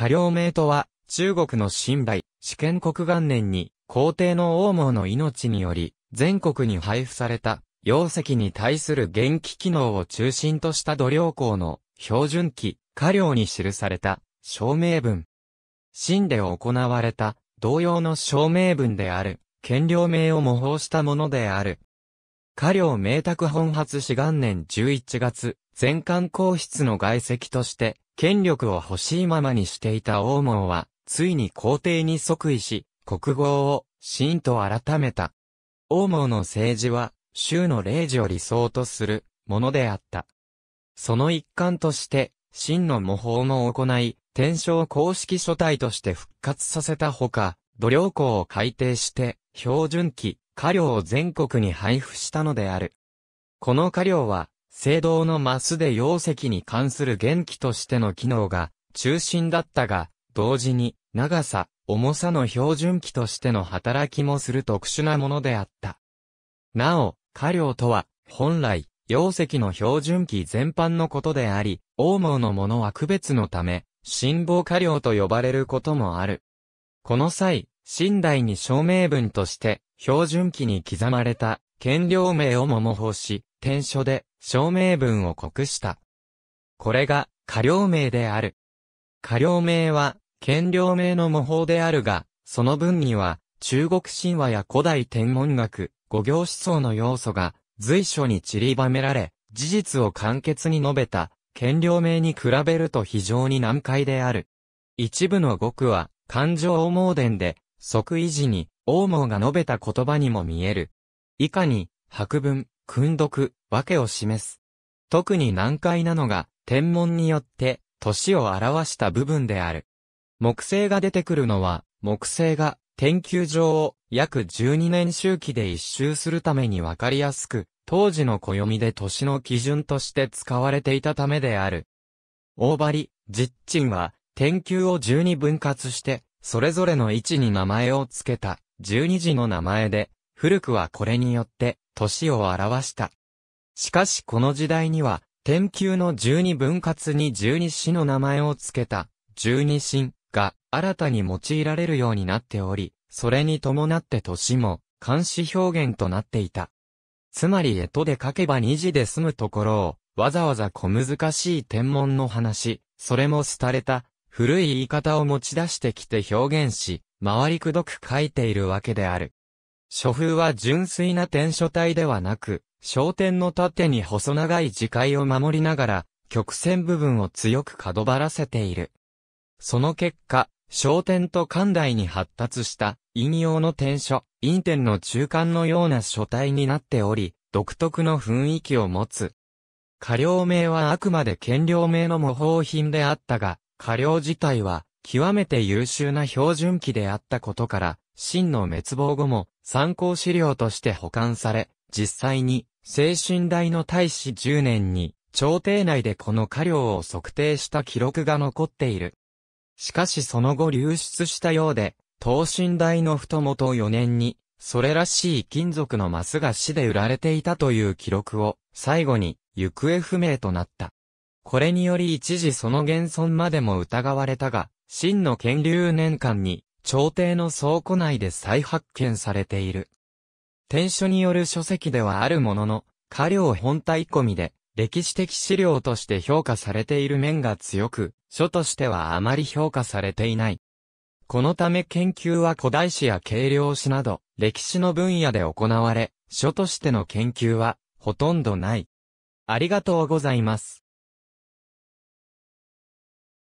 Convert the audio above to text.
過両名とは、中国の新梅、試験国元年に、皇帝の王毛の命により、全国に配布された、容石に対する元気機能を中心とした度量校の標準記、過料に記された、証明文。新で行われた、同様の証明文である、権領名を模倣したものである。過両明卓本発志元年11月、全館皇室の外籍として、権力を欲しいままにしていた王門は、ついに皇帝に即位し、国号を、真と改めた。王門の政治は、州の礼事を理想とする、ものであった。その一環として、真の模倣も行い、天正公式書体として復活させたほか、土良校を改定して、標準期、家領を全国に配布したのである。この家領は、聖堂のマスで溶石に関する元気としての機能が中心だったが、同時に長さ、重さの標準器としての働きもする特殊なものであった。なお、過量とは、本来、溶石の標準器全般のことであり、王毛のものは区別のため、辛抱過量と呼ばれることもある。この際、寝台に証明文として、標準器に刻まれた権領名をも模倣し、天書で、証明文を告した。これが、過領名である。過領名は、権領名の模倣であるが、その分には、中国神話や古代天文学、五行思想の要素が、随所に散りばめられ、事実を簡潔に述べた、権領名に比べると非常に難解である。一部の語句は、感情王盲伝で、即維持に、王盲が述べた言葉にも見える。以下に、博文、訓読、訳を示す。特に難解なのが、天文によって、年を表した部分である。木星が出てくるのは、木星が、天球上を約12年周期で一周するためにわかりやすく、当時の暦で年の基準として使われていたためである。大張、実鎮は、天球を12分割して、それぞれの位置に名前を付けた、12時の名前で、古くはこれによって、年を表した。しかしこの時代には、天球の十二分割に十二支の名前を付けた、十二神が新たに用いられるようになっており、それに伴って年も、監視表現となっていた。つまり、江戸で書けば二字で済むところを、わざわざ小難しい天文の話、それも廃れた、古い言い方を持ち出してきて表現し、回りくどく書いているわけである。書風は純粋な天書体ではなく、焦点の縦に細長い字界を守りながら、曲線部分を強く角張らせている。その結果、焦点と寛大に発達した引用の転書、陰点の中間のような書体になっており、独特の雰囲気を持つ。過料名はあくまで兼領名の模倣品であったが、過料自体は、極めて優秀な標準機であったことから、真の滅亡後も参考資料として保管され、実際に、精神大の大使10年に、朝廷内でこの過料を測定した記録が残っている。しかしその後流出したようで、等身大の太元4年に、それらしい金属のマスが死で売られていたという記録を、最後に、行方不明となった。これにより一時その現存までも疑われたが、真の建立年間に、朝廷の倉庫内で再発見されている。天書による書籍ではあるものの、家領本体込みで、歴史的資料として評価されている面が強く、書としてはあまり評価されていない。このため研究は古代史や軽量史など、歴史の分野で行われ、書としての研究は、ほとんどない。ありがとうございます。